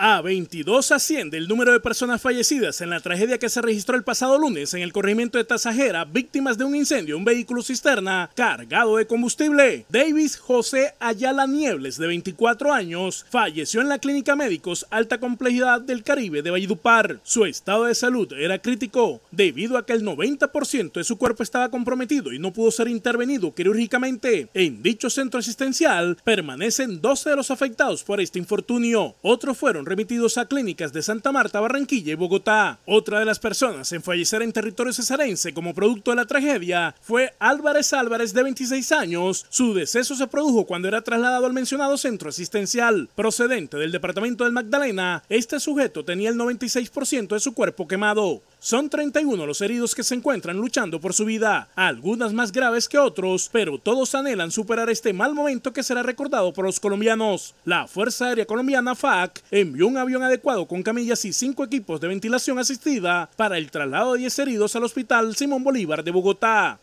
A 22 asciende el número de personas fallecidas en la tragedia que se registró el pasado lunes en el corregimiento de Tasajera, víctimas de un incendio en un vehículo cisterna cargado de combustible. Davis José Ayala Niebles, de 24 años, falleció en la clínica Médicos Alta Complejidad del Caribe de Valledupar. Su estado de salud era crítico debido a que el 90% de su cuerpo estaba comprometido y no pudo ser intervenido quirúrgicamente. En dicho centro asistencial permanecen 12 de los afectados por este infortunio. Otros fueron remitidos a clínicas de Santa Marta, Barranquilla y Bogotá. Otra de las personas en fallecer en territorio cesarense como producto de la tragedia fue Álvarez Álvarez, de 26 años. Su deceso se produjo cuando era trasladado al mencionado centro asistencial. Procedente del departamento del Magdalena, este sujeto tenía el 96% de su cuerpo quemado. Son 31 los heridos que se encuentran luchando por su vida, algunas más graves que otros, pero todos anhelan superar este mal momento que será recordado por los colombianos. La Fuerza Aérea Colombiana FAC envió un avión adecuado con camillas y cinco equipos de ventilación asistida para el traslado de 10 heridos al Hospital Simón Bolívar de Bogotá.